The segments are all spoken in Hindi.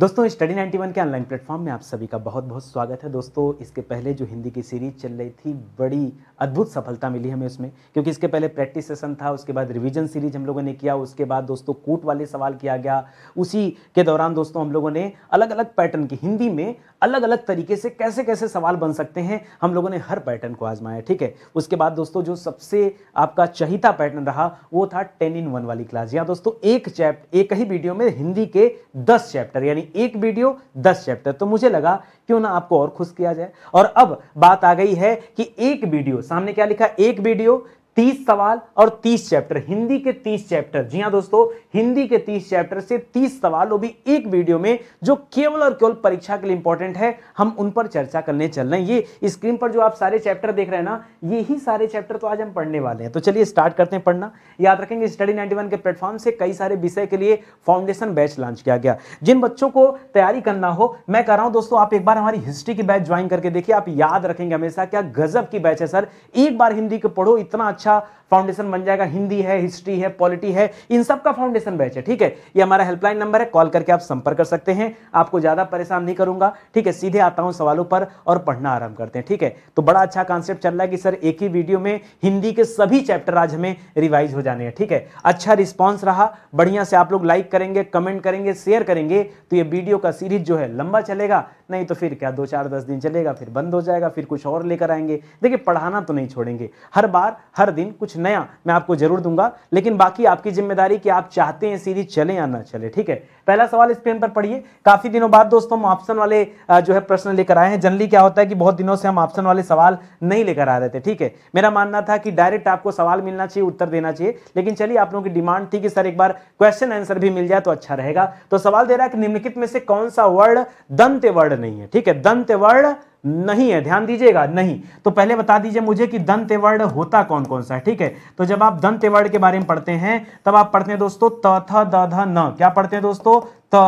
दोस्तों स्टडी 91 के ऑनलाइन प्लेटफॉर्म में आप सभी का बहुत बहुत स्वागत है दोस्तों इसके पहले जो हिंदी की सीरीज चल रही थी बड़ी अद्भुत सफलता मिली हमें उसमें क्योंकि इसके पहले प्रैक्टिस सेशन था उसके बाद रिवीजन सीरीज हम लोगों ने किया उसके बाद दोस्तों कूट वाले सवाल किया गया उसी के दौरान दोस्तों हम लोगों ने अलग अलग पैटर्न की हिंदी में अलग अलग तरीके से कैसे कैसे सवाल बन सकते हैं हम लोगों ने हर पैटर्न को आजमाया ठीक है उसके बाद दोस्तों जो सबसे आपका चहिता पैटर्न रहा वो था टेन इन वन वाली क्लास या दोस्तों एक चैप्टर एक ही वीडियो में हिंदी के दस चैप्टर यानी एक वीडियो दस चैप्टर तो मुझे लगा क्यों ना आपको और खुश किया जाए और अब बात आ गई है कि एक वीडियो सामने क्या लिखा एक वीडियो तीस सवाल और तीस चैप्टर हिंदी के तीस चैप्टर जी हाँ दोस्तों हिंदी के तीस चैप्टर से तीस सवाल वो भी एक वीडियो में जो केवल और केवल परीक्षा के लिए इंपॉर्टेंट है हम उन पर चर्चा करने चल रहे हैं ये स्क्रीन पर जो आप सारे चैप्टर देख रहे हैं ना यही सारे चैप्टर तो आज हम पढ़ने वाले हैं तो चलिए स्टार्ट करते हैं पढ़ना याद रखेंगे स्टडी नाइन्टी के प्लेटफॉर्म से कई सारे विषय के लिए फाउंडेशन बैच लॉन्च किया गया जिन बच्चों को तैयारी करना हो मैं कह रहा हूँ दोस्तों आप एक बार हमारी हिस्ट्री की बैच ज्वाइन करके देखिए आप याद रखेंगे हमेशा क्या गजब की बैच है सर एक बार हिंदी को पढ़ो इतना अच्छा अच्छा फाउंडेशन बन जाएगा हिंदी है हिस्ट्री है पॉलिटी है इन सब का फाउंडेशन बैच है ठीक है ये हमारा हेल्पलाइन नंबर है कॉल करके आप संपर्क कर सकते हैं आपको ज़्यादा परेशान नहीं करूंगा ठीक है सीधे आता हूं सवालों पर और पढ़ना आरंभ करते हैं ठीक है तो बड़ा अच्छा कॉन्सेप्ट चल रहा है कि सर एक ही वीडियो में हिंदी के सभी चैप्टर आज हमें रिवाइज हो जाने हैं ठीक है अच्छा रिस्पॉन्स रहा बढ़िया से आप लोग लाइक करेंगे कमेंट करेंगे शेयर करेंगे तो ये वीडियो का सीरीज जो है लंबा चलेगा नहीं तो फिर क्या दो चार दस दिन चलेगा फिर बंद हो जाएगा फिर कुछ और लेकर आएंगे देखिए पढ़ाना तो नहीं छोड़ेंगे हर बार हर दिन कुछ नया मैं आपको जरूर दूंगा लेकिन बाकी आपकी जिम्मेदारी कि आप चाहते हैं सीरीज चले या ना चले ठीक है पहला सवाल स्क्रीन पर पढ़िए काफी दिनों बाद दोस्तों हम ऑप्शन वाले जो है प्रश्न लेकर आए हैं जनरली क्या होता है कि बहुत दिनों से हम ऑप्शन वाले सवाल नहीं लेकर आ रहे थे ठीक है मेरा मानना था कि डायरेक्ट आपको सवाल मिलना चाहिए उत्तर देना चाहिए लेकिन चलिए आप लोगों की डिमांड थी कि सर एक बार क्वेश्चन आंसर भी मिल जाए तो अच्छा रहेगा तो सवाल दे रहा है कि निम्नलिखित में से कौन सा वर्ड दंत वर्ड नहीं है ठीक है दंत वर्ड नहीं है ध्यान दीजिएगा नहीं तो पहले बता दीजिए मुझे कि दंत वर्ण होता कौन कौन सा है ठीक है तो जब आप दंत वर्ण के बारे में पढ़ते हैं तब आप पढ़ते हैं दोस्तों त थ द ध न क्या पढ़ते हैं दोस्तों त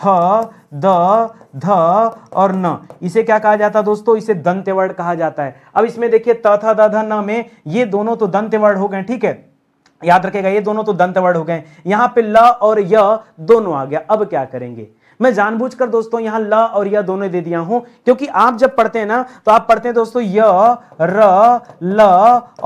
थ द ध और न इसे क्या कहा जाता है दोस्तों इसे दंत वर्ण कहा जाता है अब इसमें देखिए त थ द ध न में ये दोनों तो दंत वर्ण हो गए ठीक है याद रखेगा ये दोनों तो दंत वर्ण हो गए यहां पे ल और य दोनों आ गया अब क्या करेंगे मैं जानबूझकर दोस्तों यहां ल और य दोनों दे दिया हूं क्योंकि आप जब पढ़ते हैं ना तो आप पढ़ते हैं दोस्तों य र ल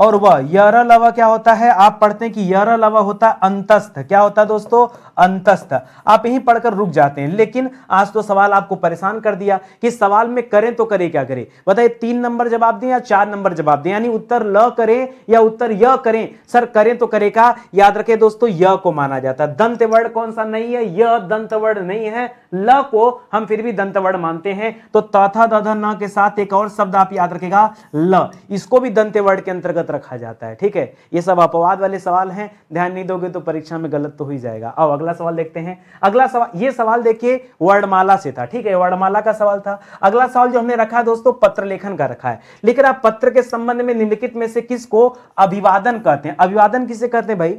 और व य र व क्या होता है आप पढ़ते हैं कि य र व होता है अंतस्थ क्या होता है दोस्तों अंतस्थ आप यही पढ़कर रुक जाते हैं लेकिन आज तो सवाल आपको परेशान कर दिया कि सवाल में करें तो करें क्या करें बताइए तीन नंबर जवाब दें या चार नंबर जवाब दें यानी उत्तर ल करें या उत्तर य करें सर करें तो करें का याद रखें दोस्तों य को माना जाता है दंत वर्ण कौन सा नहीं है य दंत वर्ण नहीं है ल को हम फिर भी दंत वर्ण मानते हैं तो तथा दधा न के साथ एक और शब्द आप याद रखेगा ल इसको भी दंत के अंतर्गत रखा जाता है ठीक है ये सब अपवाद वाले सवाल हैं ध्यान नहीं दोगे तो परीक्षा में गलत तो हो ही जाएगा अब अगला सवाल देखते हैं अगला सवाल ये सवाल देखिए वर्णमाला से था ठीक है वर्णमाला का सवाल था अगला सवाल जो हमने रखा है दोस्तों पत्र लेखन का रखा है लेकिन आप पत्र के संबंध में निम्नलिखित में से किसको अभिवादन कहते हैं अभिवादन किसे कहते हैं भाई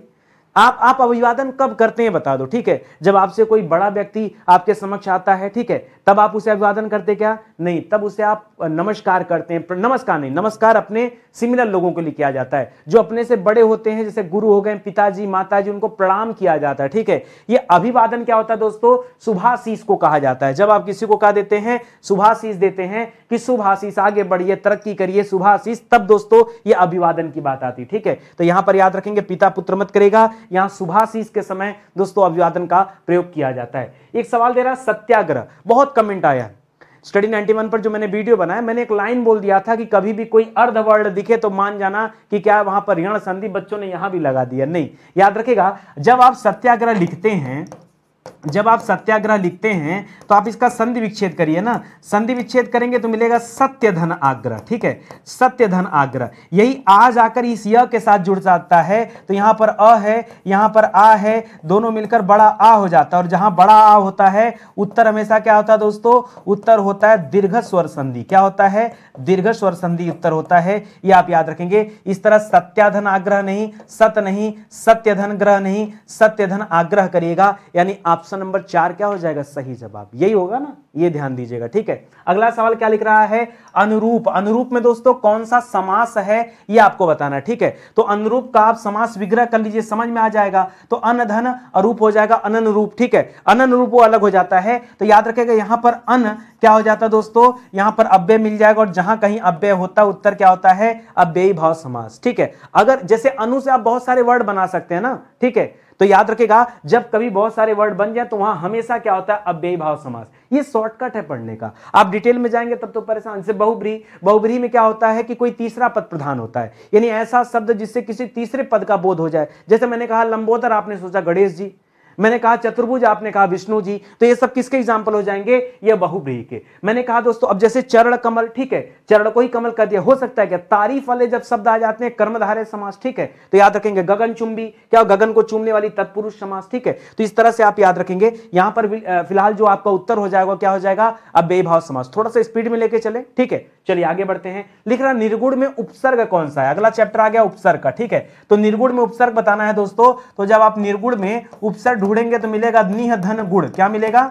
आप आप अभिवादन कब करते हैं बता दो ठीक है जब आपसे कोई बड़ा व्यक्ति आपके समक्ष आता है ठीक है तब आप उसे अभिवादन करते क्या नहीं तब उसे आप नमस्कार करते हैं नमस्कार नहीं नमस्कार अपने सिमिलर लोगों के लिए किया जाता है जो अपने से बड़े होते हैं जैसे गुरु हो गए पिताजी जी उनको प्रणाम किया जाता है ठीक है ये अभिवादन क्या होता है दोस्तों सुभाषीष को कहा जाता है जब आप किसी को कहा देते हैं सुभाषीष देते हैं कि सुभाषीष आगे बढ़िए तरक्की करिए सुभाषीष तब दोस्तों ये अभिवादन की बात आती है ठीक है तो यहां पर याद रखेंगे पिता पुत्र मत करेगा यहाँ सुभाषीष के समय दोस्तों अभिवादन का प्रयोग किया जाता है एक सवाल दे रहा सत्याग्रह बहुत कमेंट आया है स्टडी 91 पर जो मैंने वीडियो बनाया मैंने एक लाइन बोल दिया था कि कभी भी कोई अर्धवर्ड दिखे तो मान जाना कि क्या वहां पर ऋण संधि बच्चों ने यहां भी लगा दिया नहीं याद रखेगा जब आप सत्याग्रह लिखते हैं जब आप सत्याग्रह लिखते हैं तो आप इसका संधि विच्छेद करिए ना संधि विच्छेद करेंगे तो मिलेगा सत्य धन आग्रह ठीक है सत्य धन आग्रह यही आ जाकर इस य के साथ जुड़ जाता है तो यहाँ पर अ है यहां पर आ है दोनों मिलकर बड़ा आ हो जाता है और जहां बड़ा आ होता है उत्तर हमेशा क्या होता है दोस्तों उत्तर होता है दीर्घ स्वर संधि क्या होता है दीर्घ स्वर संधि उत्तर होता है ये आप याद रखेंगे इस तरह सत्याधन आग्रह नहीं सत्य नहीं सत्यधन ग्रह नहीं सत्य धन आग्रह करिएगा यानी आप ऑप्शन नंबर चार क्या हो जाएगा सही जवाब यही होगा ना ये ध्यान दीजिएगा ठीक है अगला सवाल क्या लिख रहा है अनुरूप अनुरूप में दोस्तों कौन सा समास है ये आपको बताना ठीक है तो अनुरूप का आप समास विग्रह कर लीजिए समझ में आ जाएगा तो अन धन अरूप हो जाएगा अनन ठीक है अनन वो अलग हो जाता है तो याद रखेगा यहां पर अन क्या हो जाता है दोस्तों यहां पर अव्यय मिल जाएगा और जहां कहीं अव्यय होता उत्तर क्या होता है अव्ययी भाव समास ठीक है अगर जैसे अनु से आप बहुत सारे वर्ड बना सकते हैं ना ठीक है तो याद रखेगा जब कभी बहुत सारे वर्ड बन जाए तो वहां हमेशा क्या होता है अव्यय भाव समास ये शॉर्टकट है पढ़ने का आप डिटेल में जाएंगे तब तो परेशान से बहुब्री बहुब्री में क्या होता है कि कोई तीसरा पद प्रधान होता है यानी ऐसा शब्द जिससे किसी तीसरे पद का बोध हो जाए जैसे मैंने कहा लंबोदर आपने सोचा गणेश जी मैंने कहा चतुर्भुज आपने कहा विष्णु जी तो ये सब किसके एग्जाम्पल हो जाएंगे ये बहुब्रीही के मैंने कहा दोस्तों अब जैसे चरण कमल ठीक है चरण को ही कमल कर दिया हो सकता है क्या तारीफ वाले जब शब्द आ जाते हैं कर्मधारे समास ठीक है तो याद रखेंगे गगन चुंबी क्या गगन को चूमने वाली तत्पुरुष समास ठीक है तो इस तरह से आप याद रखेंगे यहां पर फिलहाल जो आपका उत्तर हो जाएगा क्या हो जाएगा अब बेभाव समास थोड़ा सा स्पीड में लेके चले ठीक है चलिए आगे बढ़ते हैं लिख रहा निर्गुण में उपसर्ग कौन सा है अगला चैप्टर आ गया उपसर्ग का ठीक है तो निर्गुण में उपसर्ग बताना है दोस्तों तो जब आप निर्गुण में उपसर्ग ढूंढेंगे तो मिलेगा निह धन गुड़ क्या मिलेगा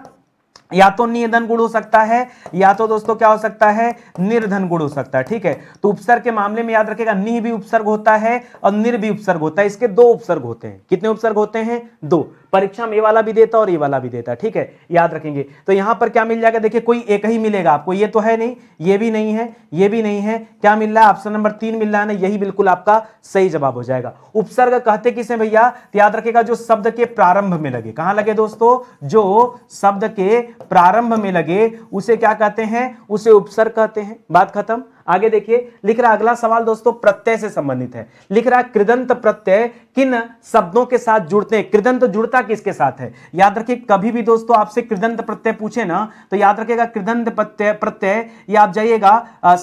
या तो निधन गुण हो सकता है या तो दोस्तों क्या हो सकता है निर्धन गुण हो सकता है ठीक है तो उपसर्ग के मामले में याद रखेगा नि भी उपसर्ग होता है और निर भी उपसर्ग होता है इसके दो उपसर्ग होते हैं कितने उपसर्ग होते हैं दो परीक्षा में ये वाला भी देता और ये वाला भी देता ठीक है याद रखेंगे तो यहां पर क्या मिल जाएगा देखिए कोई एक ही मिलेगा आपको ये तो है नहीं ये भी नहीं है ये भी नहीं है क्या मिल रहा है ऑप्शन नंबर तीन मिल रहा है ना यही बिल्कुल आपका सही जवाब हो जाएगा उपसर्ग कहते किसे भैया याद रखेगा जो शब्द के प्रारंभ में लगे कहां लगे दोस्तों जो शब्द के प्रारंभ में लगे उसे क्या कहते हैं उसे उपसर्ग कहते हैं बात खत्म आगे देखिए लिख रहा अगला सवाल दोस्तों प्रत्यय से संबंधित है लिख रहा है कृदंत प्रत्यय किन शब्दों के साथ जुड़ते हैं कृदंत जुड़ता किसके साथ है याद रखिए कभी भी दोस्तों आपसे कृदंत प्रत्यय पूछे ना तो याद रखेगा कृदंत प्रत्यय प्रत्यय ये आप जाइएगा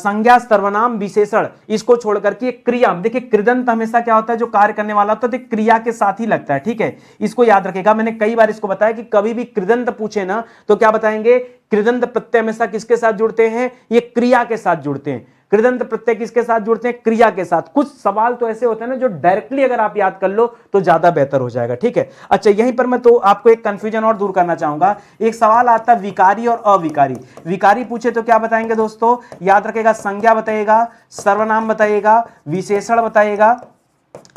संज्ञा सर्वनाम विशेषण इसको छोड़कर के क्रिया देखिए कृदंत हमेशा क्या होता है जो कार्य करने वाला होता है तो क्रिया के साथ ही लगता है ठीक है इसको याद रखेगा मैंने कई बार इसको बताया कि कभी भी कृदंत पूछे ना तो क्या बताएंगे कृदंत प्रत्यय हमेशा किसके साथ जुड़ते हैं ये क्रिया के साथ जुड़ते हैं कृदंत प्रत्यय किसके साथ जुड़ते हैं क्रिया के साथ कुछ सवाल तो ऐसे होते हैं ना जो डायरेक्टली अगर आप याद कर लो तो ज्यादा बेहतर हो जाएगा ठीक है अच्छा यहीं पर मैं तो आपको एक कंफ्यूजन और दूर करना चाहूंगा एक सवाल आता है विकारी और अविकारी विकारी पूछे तो क्या बताएंगे दोस्तों याद रखेगा संज्ञा बताइएगा सर्वनाम बताइएगा विशेषण बताइएगा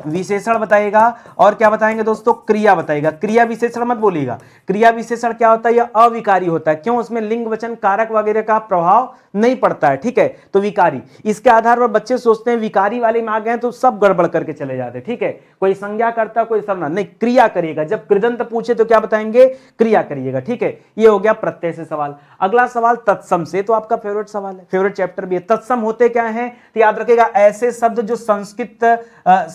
विशेषण बताएगा और क्या बताएंगे दोस्तों क्रिया बताएगा क्रिया विशेषण मत बोलिएगा क्रिया विशेषण क्या होता है यह अविकारी होता है क्यों उसमें लिंग वचन कारक वगैरह का प्रभाव नहीं पड़ता है ठीक है तो विकारी इसके आधार पर बच्चे सोचते हैं विकारी वाले में आ गए तो सब गड़बड़ करके चले जाते हैं ठीक है कोई संज्ञा करता कोई सर्वना नहीं क्रिया करिएगा जब कृदंत पूछे तो क्या बताएंगे क्रिया करिएगा ठीक है ये हो गया प्रत्यय से सवाल अगला सवाल तत्सम से तो आपका फेवरेट सवाल है फेवरेट चैप्टर भी है तत्सम होते क्या है तो याद रखेगा ऐसे शब्द जो संस्कृत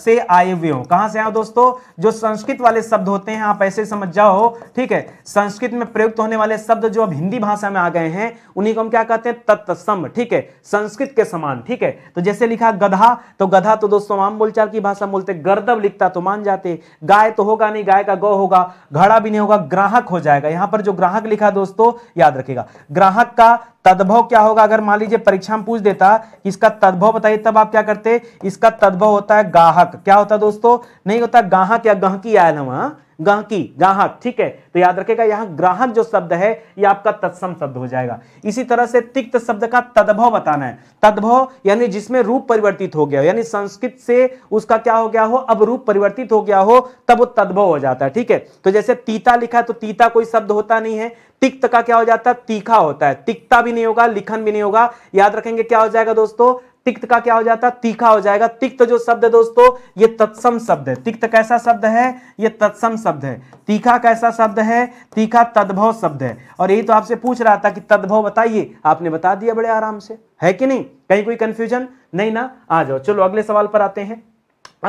से आ आए हुए हो कहां से आए दोस्तों जो संस्कृत वाले शब्द होते हैं आप ऐसे समझ जाओ ठीक है संस्कृत में प्रयुक्त होने वाले शब्द जो अब हिंदी भाषा में आ गए हैं उन्हीं को हम क्या कहते हैं तत्सम ठीक है संस्कृत के समान ठीक है तो जैसे लिखा गधा तो गधा तो दोस्तों आम बोलचाल की भाषा बोलते गर्दव लिखता तो मान जाते गाय तो होगा नहीं गाय का गौ होगा घड़ा भी नहीं होगा ग्राहक हो जाएगा यहां पर जो ग्राहक लिखा दोस्तों याद रखेगा ग्राहक का तद्भव क्या होगा अगर मान लीजिए परीक्षा में पूछ देता इसका तद्भव बताइए तब आप क्या करते इसका तद्भव होता है गाहक क्या होता है दोस्तों नहीं होता गाहक या गहकी आयल वहां गांकी ग्राहक ठीक है तो याद रखेगा यहां ग्राहक जो शब्द है ये आपका तत्सम शब्द हो जाएगा इसी तरह से तिक्त शब्द का तद्भव बताना है तद्भव यानी जिसमें रूप परिवर्तित हो गया यानी संस्कृत से उसका क्या हो गया हो अब रूप परिवर्तित हो गया हो तब वो तद्भव हो जाता है ठीक है तो जैसे तीता लिखा तो तीता कोई शब्द होता नहीं है तिक्त का क्या हो जाता है तीखा होता है तिक्ता भी नहीं होगा लिखन भी नहीं होगा याद रखेंगे क्या हो जाएगा दोस्तों तिक्त का क्या हो जाता है तीखा हो जाएगा तिक्त जो शब्द है दोस्तों ये तत्सम शब्द है तिक्त कैसा शब्द है ये तत्सम शब्द है तीखा कैसा शब्द है तीखा तद्भव शब्द है और यही तो आपसे पूछ रहा था कि तद्भव बताइए आपने बता दिया बड़े आराम से है कि नहीं कहीं कोई कंफ्यूजन नहीं ना आ जाओ चलो अगले सवाल पर आते हैं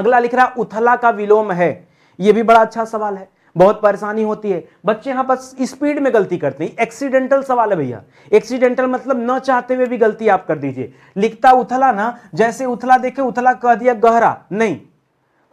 अगला लिख रहा उथला का विलोम है यह भी बड़ा अच्छा सवाल है बहुत परेशानी होती है बच्चे यहाँ पर स्पीड में गलती करते हैं एक्सीडेंटल सवाल है भैया एक्सीडेंटल मतलब न चाहते हुए भी गलती आप कर दीजिए लिखता उथला ना जैसे उथला देखे उथला कह दिया गहरा नहीं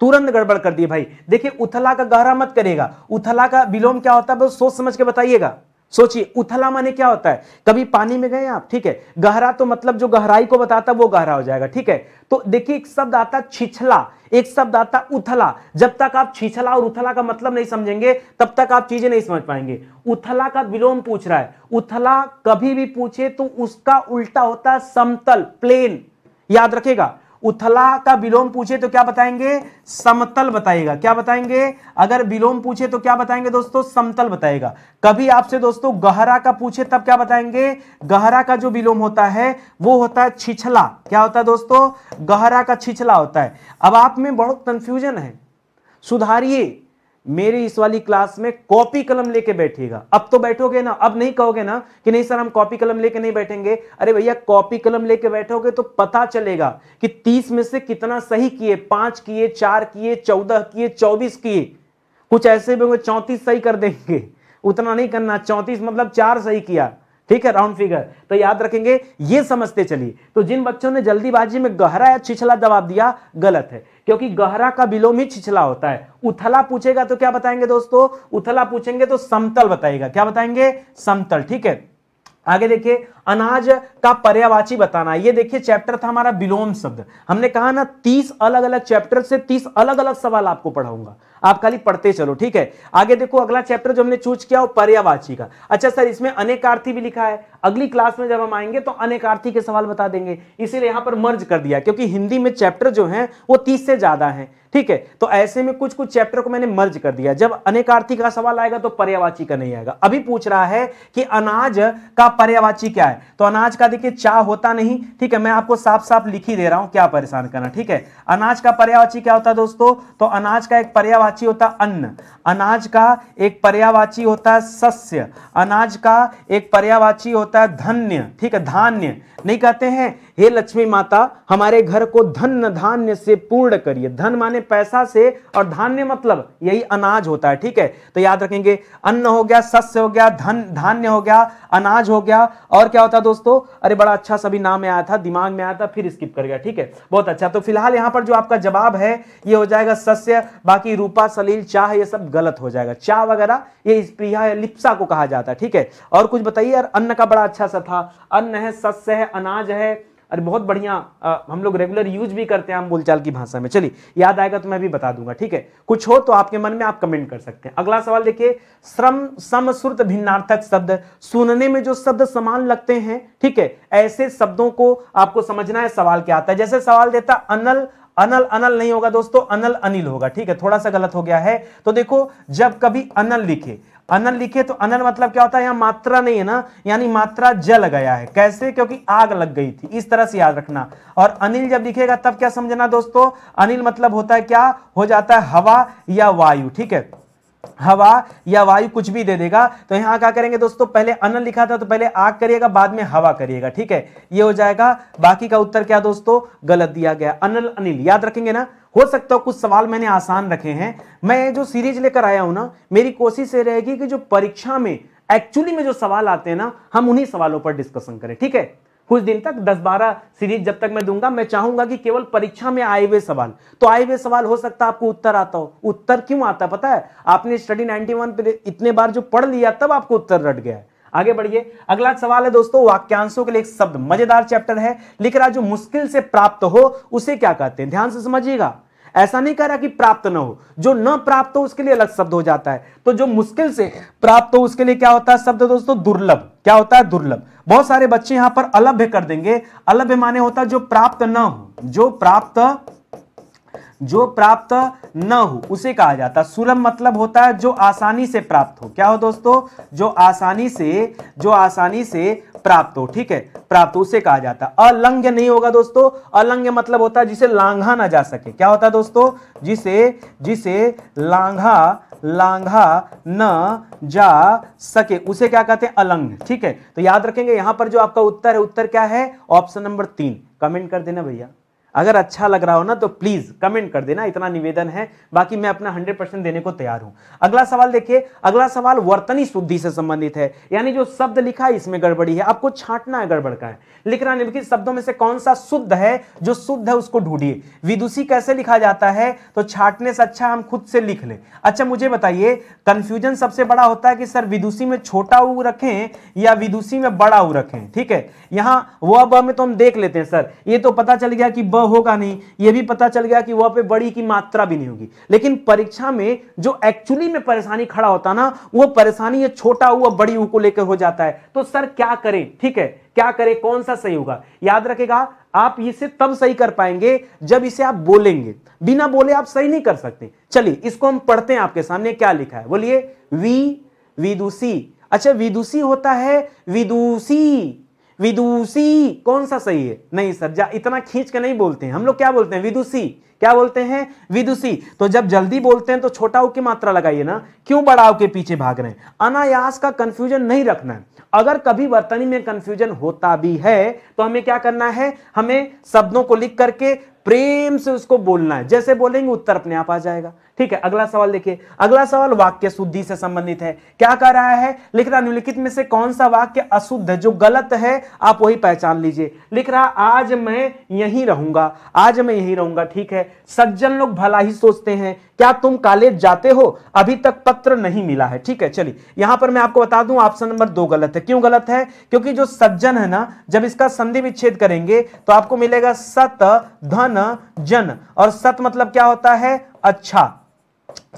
तुरंत गड़बड़ कर दिए भाई देखिए उथला का गहरा मत करेगा उथला का विलोम क्या होता है बस सोच समझ के बताइएगा सोचिए उथला माने क्या होता है कभी पानी में गए आप ठीक है गहरा तो मतलब जो गहराई को बताता है वो गहरा हो जाएगा ठीक है तो देखिए एक शब्द आता छिछला एक शब्द आता उथला जब तक आप छिछला और उथला का मतलब नहीं समझेंगे तब तक आप चीजें नहीं समझ पाएंगे उथला का विलोम पूछ रहा है उथला कभी भी पूछे तो उसका उल्टा होता है समतल प्लेन याद रखेगा उथला का विलोम पूछे तो क्या बताएंगे समतल बताएगा क्या बताएंगे अगर विलोम पूछे तो क्या बताएंगे दोस्तों समतल बताएगा कभी आपसे दोस्तों गहरा का पूछे तब क्या बताएंगे गहरा का जो विलोम होता है वो होता है छिछला क्या होता है दोस्तों गहरा का छिछला होता है अब आप में बहुत कंफ्यूजन है सुधारिए मेरी इस वाली क्लास में कॉपी कलम लेके बैठिएगा अब तो बैठोगे ना अब नहीं कहोगे ना कि नहीं सर हम कॉपी कलम लेके नहीं बैठेंगे अरे भैया कॉपी कलम लेके बैठोगे तो पता चलेगा कि तीस में से कितना सही किए पांच किए चार किए चौदह किए चौबीस किए कुछ ऐसे भी होंगे चौंतीस सही कर देंगे उतना नहीं करना चौंतीस मतलब चार सही किया ठीक है राउंड फिगर तो याद रखेंगे ये समझते चलिए तो जिन बच्चों ने जल्दीबाजी में गहरा या छिछला जवाब दिया गलत है क्योंकि गहरा का विलोम ही छिछला होता है उथला पूछेगा तो क्या बताएंगे दोस्तों उथला पूछेंगे तो समतल बताएगा क्या बताएंगे समतल ठीक है आगे देखिए अनाज का पर्यावाची बताना ये देखिए चैप्टर था हमारा विलोम शब्द हमने कहा ना तीस अलग अलग चैप्टर से तीस अलग अलग सवाल आपको पढ़ाऊंगा आप खाली पढ़ते चलो ठीक है आगे देखो अगला चैप्टर जो हमने चूज किया वो पर्यावाची का अच्छा सर इसमें अनेकार्थी भी लिखा है अगली क्लास में जब हम आएंगे तो अनेकार्थी के सवाल बता देंगे इसीलिए यहां पर मर्ज कर दिया क्योंकि हिंदी में चैप्टर जो है वो तीस से ज्यादा है ठीक है तो ऐसे में कुछ कुछ चैप्टर को मैंने मर्ज कर दिया जब अनेकार्थी का सवाल आएगा तो पर्यावाची का नहीं आएगा अभी पूछ रहा है कि अनाज का पर्यावाची क्या है तो अनाज का देखिए चा होता नहीं ठीक है मैं आपको साफ साफ लिख ही दे रहा हूं क्या परेशान करना ठीक है अनाज का पर्यावाची क्या होता है दोस्तों तो अनाज का एक पर्यावाची पर्यावाची होता अन्न अनाज का एक पर्यावाची होता है सस्य अनाज का एक पर्यावाची होता है धन्य ठीक है धान्य नहीं कहते हैं हे लक्ष्मी माता हमारे घर को धन धान्य से पूर्ण करिए धन माने पैसा से और धान्य मतलब यही अनाज होता है ठीक है तो याद रखेंगे अन्न हो गया सस्य हो गया धन धान्य हो गया अनाज हो गया और क्या होता है दोस्तों अरे बड़ा अच्छा सभी नाम में आया था दिमाग में आया था फिर स्किप कर गया ठीक है बहुत अच्छा तो फिलहाल यहाँ पर जो आपका जवाब है ये हो जाएगा सस्य बाकी रूपा सलील चाह ये सब गलत हो जाएगा चाह वगैरह ये स्प्रिया लिप्सा को कहा जाता है ठीक है और कुछ बताइए यार अन्न का बड़ा अच्छा सा था अन्न है सस्य है अनाज है अरे बहुत बढ़िया हम लोग रेगुलर यूज भी करते हैं हम बोलचाल की भाषा में चलिए याद आएगा तो मैं भी बता दूंगा ठीक है कुछ हो तो आपके मन में आप कमेंट कर सकते हैं अगला सवाल देखिए श्रम समश्रुत भिन्नार्थक शब्द सुनने में जो शब्द समान लगते हैं ठीक है ऐसे शब्दों को आपको समझना है सवाल क्या आता है जैसे सवाल देता अनल अनल अनल नहीं होगा दोस्तों अनल अनिल होगा ठीक है थोड़ा सा गलत हो गया है तो देखो जब कभी अनल लिखे अनल लिखे तो अनल मतलब क्या होता है यहां मात्रा नहीं है ना यानी मात्रा जल गया है कैसे क्योंकि आग लग गई थी इस तरह से याद रखना और अनिल जब लिखेगा तब क्या समझना दोस्तों अनिल मतलब होता है क्या हो जाता है हवा या वायु ठीक है हवा या वायु कुछ भी दे देगा तो यहां क्या करेंगे दोस्तों पहले अनल लिखा था तो पहले आग करिएगा बाद में हवा करिएगा ठीक है ये हो जाएगा बाकी का उत्तर क्या दोस्तों गलत दिया गया अनल अनिल याद रखेंगे ना हो सकता है कुछ सवाल मैंने आसान रखे हैं मैं जो सीरीज लेकर आया हूं ना मेरी कोशिश ये रहेगी कि जो परीक्षा में एक्चुअली में जो सवाल आते हैं ना हम उन्हीं सवालों पर डिस्कशन करें ठीक है कुछ दिन तक 10-12 सीरीज जब तक मैं दूंगा मैं चाहूंगा कि केवल परीक्षा में आए हुए सवाल तो आए हुए सवाल हो सकता है आपको उत्तर आता हो उत्तर क्यों आता है पता है आपने स्टडी 91 पे इतने बार जो पढ़ लिया तब आपको उत्तर रट गया है आगे बढ़िए अगला सवाल है दोस्तों वाक्यांशों के लिए एक शब्द मजेदार चैप्टर है लिख रहा जो मुश्किल से प्राप्त हो उसे क्या कहते हैं ध्यान से समझिएगा ऐसा नहीं कह रहा कि प्राप्त न हो जो न प्राप्त हो उसके लिए अलग शब्द हो जाता है तो जो मुश्किल से प्राप्त हो उसके लिए क्या होता है शब्द दोस्तों दुर्लभ क्या होता है दुर्लभ बहुत सारे बच्चे यहां पर अलभ्य कर देंगे अलभ्य माने होता है जो प्राप्त न हो जो प्राप्त जो प्राप्त न हो उसे कहा जाता है सुलभ मतलब होता है जो आसानी से प्राप्त हो क्या हो दोस्तों जो आसानी से जो आसानी से प्राप्त हो ठीक है प्राप्त उसे कहा जाता है अलंघ्य नहीं होगा दोस्तों अलंघ्य मतलब होता है जिसे लांघा ना जा सके क्या होता है दोस्तों जिसे जिसे लांघा लांघा न जा सके उसे क्या कहते हैं अलंघ ठीक है तो याद रखेंगे यहां पर जो आपका उत्तर है उत्तर क्या है ऑप्शन नंबर तीन कमेंट कर देना भैया अगर अच्छा लग रहा हो ना तो प्लीज कमेंट कर देना इतना निवेदन है बाकी मैं अपना हंड्रेड परसेंट देने को तैयार हूं अगला सवाल देखिए अगला सवाल वर्तनी शुद्धि से संबंधित है यानी जो शब्द लिखा है इसमें गड़बड़ी है आपको छांटना है गड़बड़ का है लिख रहा है शब्दों में से कौन सा शुद्ध है जो शुद्ध है उसको ढूंढिए विदुषी कैसे लिखा जाता है तो छाटने से अच्छा हम खुद से लिख लें अच्छा मुझे बताइए कंफ्यूजन सबसे बड़ा होता है कि सर विदुषी में छोटा ऊ रखें या विदुषी में बड़ा ऊ रखें ठीक है यहाँ वह ब में तो हम देख लेते हैं सर ये तो पता चल गया कि ब बदलाव होगा नहीं यह भी पता चल गया कि वहां पे बड़ी की मात्रा भी नहीं होगी लेकिन परीक्षा में जो एक्चुअली में परेशानी खड़ा होता ना वो परेशानी ये छोटा हुआ बड़ी ऊ को लेकर हो जाता है तो सर क्या करें ठीक है क्या करें कौन सा सही होगा याद रखेगा आप इसे तब सही कर पाएंगे जब इसे आप बोलेंगे बिना बोले आप सही नहीं कर सकते चलिए इसको हम पढ़ते हैं आपके सामने क्या लिखा है बोलिए वी विदुषी अच्छा विदुषी होता है विदुषी विदुषी कौन सा सही है नहीं सर जा इतना खींच के नहीं बोलते हैं हम लोग क्या बोलते हैं विदुषी क्या बोलते हैं विदुषी तो जब जल्दी बोलते हैं तो छोटा की मात्रा लगाइए ना क्यों बड़ा के पीछे भाग रहे हैं अनायास का कंफ्यूजन नहीं रखना है अगर कभी वर्तनी में कंफ्यूजन होता भी है तो हमें क्या करना है हमें शब्दों को लिख करके प्रेम से उसको बोलना है जैसे बोलेंगे उत्तर अपने आप आ जाएगा ठीक है अगला सवाल देखिए अगला सवाल वाक्य शुद्धि से संबंधित है क्या कह रहा है लिख रहा निम्नलिखित में से कौन सा वाक्य अशुद्ध जो गलत है आप वही पहचान लीजिए लिख रहा आज मैं यही रहूंगा आज मैं यही रहूंगा ठीक है सज्जन लोग भला ही सोचते हैं क्या तुम कॉलेज जाते हो अभी तक पत्र नहीं मिला है ठीक है चलिए यहां पर मैं आपको बता दूं ऑप्शन नंबर दो गलत है क्यों गलत है क्योंकि जो सज्जन है ना जब इसका संधि विच्छेद करेंगे तो आपको मिलेगा सत धन जन और सत मतलब क्या होता है अच्छा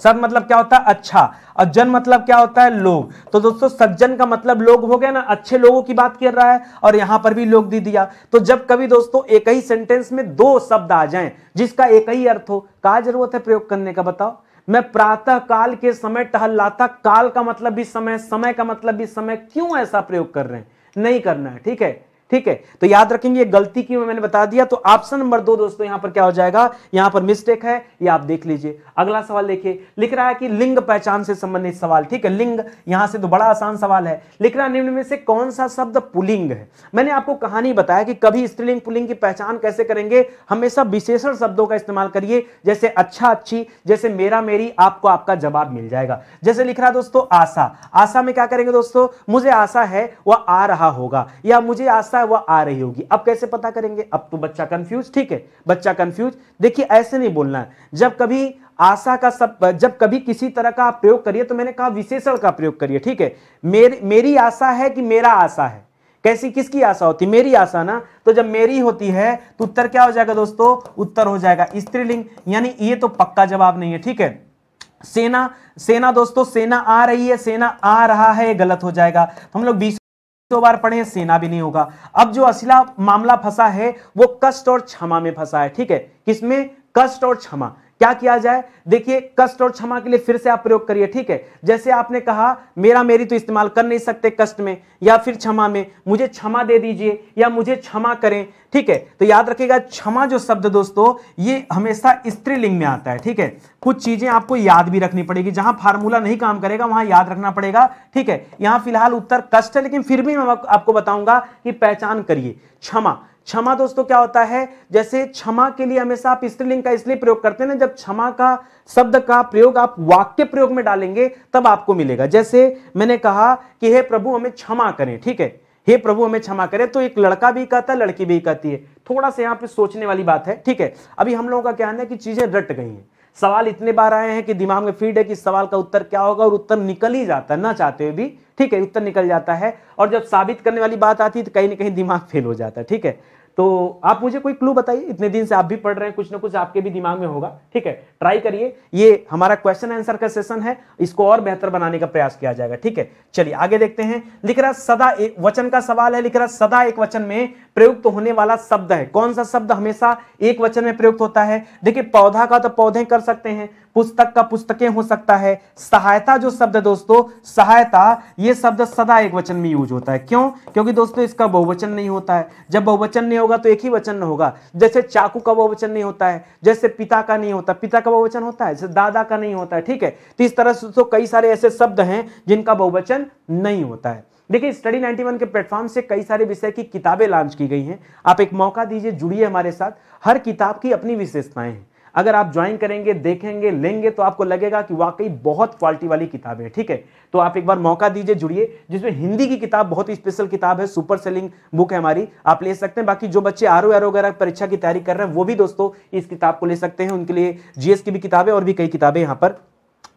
सब मतलब क्या होता है अच्छा अज्जन मतलब क्या होता है लोग तो दोस्तों सज्जन का मतलब लोग हो गया ना अच्छे लोगों की बात कर रहा है और यहां पर भी लोग दे दिया तो जब कभी दोस्तों एक ही सेंटेंस में दो शब्द आ जाएं जिसका एक ही अर्थ हो कहा जरूरत है प्रयोग करने का बताओ मैं प्रातः काल के समय लाता काल का मतलब भी समय समय का मतलब भी समय क्यों ऐसा प्रयोग कर रहे हैं नहीं करना है ठीक है ठीक है तो याद रखेंगे गलती की मैंने बता दिया तो ऑप्शन नंबर दो दोस्तों यहां पर क्या हो जाएगा यहां पर मिस्टेक है ये आप देख लीजिए अगला सवाल देखिए लिख रहा है कि लिंग पहचान से संबंधित सवाल ठीक है लिंग यहां से तो बड़ा आसान सवाल है लिख रहा निम्न में से कौन सा शब्द पुलिंग है मैंने आपको कहानी बताया कि कभी स्त्रीलिंग पुलिंग की पहचान कैसे करेंगे हमेशा विशेषण शब्दों का इस्तेमाल करिए जैसे अच्छा अच्छी जैसे मेरा मेरी आपको आपका जवाब मिल जाएगा जैसे लिख रहा दोस्तों आशा आशा में क्या करेंगे दोस्तों मुझे आशा है वह आ रहा होगा या मुझे आशा है वह आ रही होगी अब कैसे पता करेंगे अब तो बच्चा कंफ्यूज ठीक है बच्चा कंफ्यूज देखिए ऐसे नहीं बोलना है जब कभी आशा का सब जब कभी किसी तरह का प्रयोग करिए तो मैंने कहा विशेषण का प्रयोग करिए ठीक है मेर, मेरी आशा है कि मेरा आशा है कैसी किसकी आशा होती मेरी आशा ना तो जब मेरी होती है तो उत्तर क्या हो जाएगा दोस्तों उत्तर हो जाएगा स्त्रीलिंग यानी ये तो पक्का जवाब नहीं है ठीक है सेना सेना दोस्तों सेना आ रही है सेना आ रहा है गलत हो जाएगा तो हम लोग बीस दो बार पढ़े सेना भी नहीं होगा अब जो असला मामला फंसा है वो कष्ट और क्षमा में फंसा है ठीक है किसमें कष्ट और क्षमा क्या किया जाए देखिए कष्ट और क्षमा के लिए फिर से आप प्रयोग करिए ठीक है जैसे आपने कहा मेरा मेरी तो इस्तेमाल कर नहीं सकते कष्ट में या फिर क्षमा में मुझे क्षमा दे दीजिए या मुझे क्षमा करें ठीक है तो याद रखिएगा क्षमा जो शब्द दोस्तों ये हमेशा स्त्रीलिंग में आता है ठीक है कुछ चीजें आपको याद भी रखनी पड़ेगी जहां फार्मूला नहीं काम करेगा वहां याद रखना पड़ेगा ठीक है यहां फिलहाल उत्तर कष्ट है लेकिन फिर भी मैं आपको बताऊंगा कि पहचान करिए क्षमा क्षमा दोस्तों क्या होता है जैसे क्षमा के लिए हमेशा आप स्त्रीलिंग का इसलिए प्रयोग करते हैं ना जब क्षमा का शब्द का प्रयोग आप वाक्य प्रयोग में डालेंगे तब आपको मिलेगा जैसे मैंने कहा कि हे प्रभु हमें क्षमा करें ठीक है हे प्रभु हमें क्षमा करें तो एक लड़का भी कहता है लड़की भी कहती है थोड़ा सा यहाँ पे सोचने वाली बात है ठीक है अभी हम लोगों का कहना है कि चीजें रट गई हैं सवाल इतने बार आए हैं कि दिमाग में फीड है कि सवाल का उत्तर क्या होगा और उत्तर निकल ही जाता है ना चाहते हुए भी ठीक है उत्तर निकल जाता है और जब साबित करने वाली बात आती है तो कहीं ना कहीं दिमाग फेल हो जाता है ठीक है तो आप मुझे कोई क्लू बताइए इतने दिन से आप भी पढ़ रहे हैं कुछ ना कुछ आपके भी दिमाग में होगा ठीक है ट्राई करिए ये हमारा क्वेश्चन आंसर का सेशन है इसको और बेहतर बनाने का प्रयास किया जाएगा ठीक है चलिए आगे देखते हैं लिख रहा सदा एक वचन का सवाल है लिख रहा सदा एक वचन में प्रयुक्त होने वाला शब्द है कौन सा शब्द हमेशा एक वचन में प्रयुक्त होता है देखिए पौधा का तो पौधे कर सकते हैं पुस्तक का पुस्तकें हो सकता है सहायता जो शब्द है दोस्तों सहायता ये शब्द सदा एक वचन में यूज होता है क्यों क्योंकि दोस्तों इसका बहुवचन नहीं होता है जब बहुवचन नहीं होगा तो एक ही वचन होगा जैसे चाकू का बहुवचन नहीं होता है जैसे पिता का नहीं होता पिता का बहुवचन होता है जैसे दादा का नहीं होता है ठीक है तो इस तरह से तो कई सारे ऐसे शब्द हैं जिनका बहुवचन नहीं होता है देखिए स्टडी 91 के प्लेटफॉर्म से कई सारे विषय की किताबें लॉन्च की गई हैं आप एक मौका दीजिए जुड़िए हमारे साथ हर किताब की अपनी विशेषताएं हैं अगर आप ज्वाइन करेंगे देखेंगे लेंगे तो आपको लगेगा कि वाकई बहुत क्वालिटी वाली किताब है ठीक है तो आप एक बार मौका दीजिए जुड़िए जिसमें हिंदी की किताब बहुत ही स्पेशल किताब है सुपर सेलिंग बुक है हमारी आप ले सकते हैं बाकी जो बच्चे आर ओ वगैरह परीक्षा की तैयारी कर रहे हैं वो भी दोस्तों इस किताब को ले सकते हैं उनके लिए जीएस की भी किताबें और भी कई किताबें यहाँ पर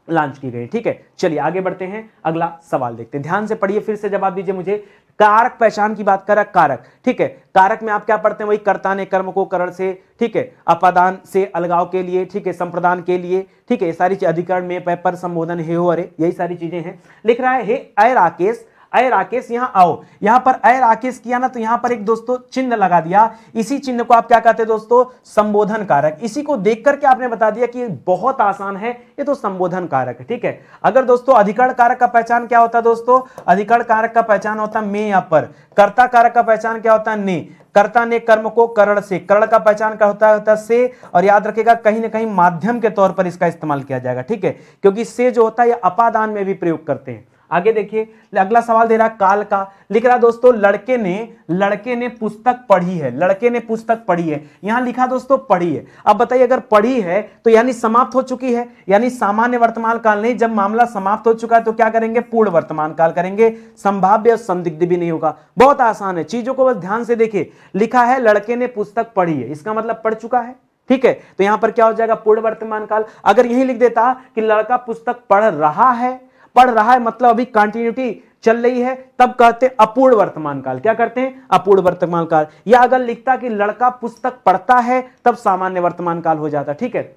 लॉन्च की गई ठीक है चलिए आगे बढ़ते हैं अगला सवाल देखते हैं ध्यान से पढ़िए फिर से जवाब दीजिए मुझे कारक पहचान की बात करा कारक ठीक है कारक में आप क्या पढ़ते हैं वही कर्ता ने कर्म को करण से ठीक है अपादान से अलगाव के लिए ठीक है संप्रदान के लिए ठीक है सारी चीज अधिकरण में पेपर संबोधन हे हो अरे यही सारी चीजें हैं लिख रहा है हे अराकेश अय राकेश यहां आओ यहां पर अय राकेश किया ना तो यहां पर एक दोस्तों चिन्ह लगा दिया इसी चिन्ह को आप क्या कहते हैं दोस्तों संबोधन कारक इसी को देख करके आपने बता दिया कि बहुत आसान है ये तो संबोधन कारक है ठीक है अगर दोस्तों अधिकरण कारक का पहचान क्या होता है दोस्तों अधिकरण कारक का पहचान होता मे यहां पर कर्ता कारक का पहचान क्या होता है ने कर्ता ने कर्म को करण से करण का पहचान क्या होता होता से और याद रखेगा कहीं ना कहीं माध्यम के तौर पर इसका इस्तेमाल किया जाएगा ठीक है क्योंकि से जो होता है अपादान में भी प्रयोग करते हैं आगे देखिए अगला सवाल दे रहा काल का लिख रहा दोस्तों लड़के ने लड़के ने पुस्तक पढ़ी है लड़के ने पुस्तक पढ़ी है यहां लिखा दोस्तों पढ़ी है अब बताइए अगर पढ़ी है तो यानी समाप्त हो चुकी है यानी सामान्य वर्तमान काल नहीं जब मामला समाप्त हो चुका है तो क्या करेंगे पूर्ण वर्तमान काल करेंगे संभाव्य और संदिग्ध भी नहीं होगा बहुत आसान है चीजों को बस ध्यान से देखिए लिखा है लड़के ने पुस्तक पढ़ी है इसका मतलब पढ़ चुका है ठीक है तो यहां पर क्या हो जाएगा पूर्ण वर्तमान काल अगर यही लिख देता कि लड़का पुस्तक पढ़ रहा है पढ़ रहा है मतलब अभी कंटिन्यूटी चल रही है तब कहते हैं अपूर्ण वर्तमान काल क्या करते हैं अपूर्ण वर्तमान काल या अगर लिखता कि लड़का पुस्तक पढ़ता है तब सामान्य वर्तमान काल हो जाता ठीक है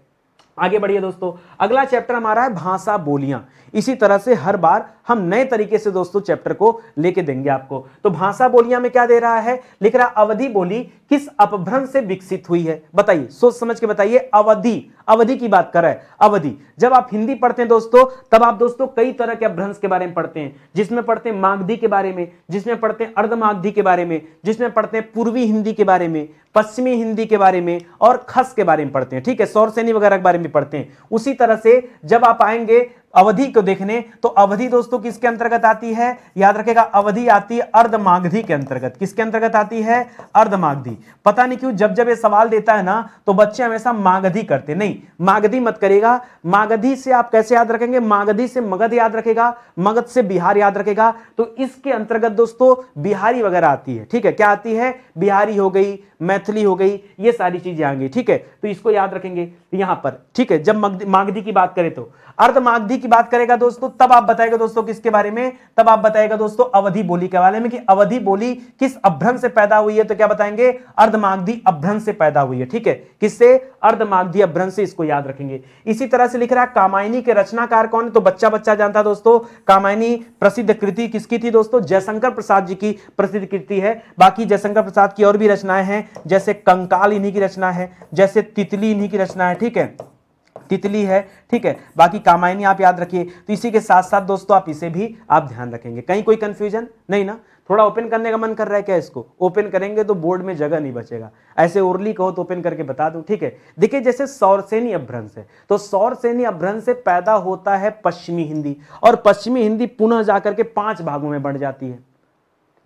आगे बढ़िए दोस्तों अगला चैप्टर हमारा है भाषा बोलियां इसी तरह से हर बार हम नए तरीके से दोस्तों चैप्टर को लेके देंगे आपको तो भाषा बोलियां में क्या दे रहा है लिख रहा अवधि बोली किस अपभ्रंश से विकसित हुई है बताइए सोच समझ के बताइए अवधि अवधि की बात कर रहा है अवधि जब आप हिंदी पढ़ते हैं दोस्तों तब आप दोस्तों कई तरह के अपभ्रंश के बारे में पढ़ते हैं जिसमें पढ़ते हैं मागधी के बारे में जिसमें पढ़ते हैं अर्धमागधी के बारे में जिसमें पढ़ते हैं पूर्वी हिंदी के बारे में पश्चिमी हिंदी के बारे में और खस के बारे में पढ़ते हैं ठीक है सौर सैनी वगैरह के बारे में पढ़ते हैं उसी तरह से जब आप आएंगे अवधि को देखने तो अवधि दोस्तों किसके अंतर्गत आती है याद रखेगा अवधि आती है अर्धमागधि के अंतर्गत किसके अंतर्गत आती है अर्धमागधि पता नहीं क्यों जब जब ये सवाल देता है ना तो बच्चे हमेशा मागधि करते नहीं मागधि मत करेगा मागधि से आप कैसे याद रखेंगे मागधि से मगध याद रखेगा मगध से बिहार याद रखेगा तो इसके अंतर्गत दोस्तों बिहारी वगैरह आती है ठीक है क्या आती है बिहारी हो गई मैथिली हो गई ये सारी चीजें आएंगी ठीक है तो इसको याद रखेंगे यहां पर ठीक है जब मागधि की बात करें तो अर्धमागधी की बात करेगा दोस्तों तब आप बताएगा दोस्तों किसके बारे में तब आप बताएगा दोस्तों अवधि बोली के बारे में कि अवधि बोली किस अभ्रंश से पैदा हुई है तो क्या बताएंगे अर्धमागधी अभ्रंश से पैदा हुई है ठीक है किससे अर्धमागधी अभ्रंश से इसको याद रखेंगे इसी तरह से लिख रहा है कामायनी के रचनाकार कौन है तो बच्चा बच्चा जानता दोस्तों कामायनी प्रसिद्ध कृति किसकी थी दोस्तों जयशंकर प्रसाद जी की प्रसिद्ध कृति है बाकी जयशंकर प्रसाद की और भी रचनाएं हैं जैसे कंकाल इन्हीं की रचना है जैसे तितली इन्हीं की रचना है ठीक है तितली है ठीक है बाकी कामायनी आप याद रखिए तो इसी के साथ साथ दोस्तों आप इसे भी आप ध्यान रखेंगे कहीं कोई कंफ्यूजन नहीं ना थोड़ा ओपन करने का मन कर रहा है क्या इसको ओपन करेंगे तो बोर्ड में जगह नहीं बचेगा ऐसे उर्ली कहो तो ओपन करके बता दूं ठीक है देखिए जैसे सौरसेनी अभ्रंश है तो सौरसेनी अभ्रंश से पैदा होता है पश्चिमी हिंदी और पश्चिमी हिंदी पुनः जाकर के पांच भागों में बढ़ जाती है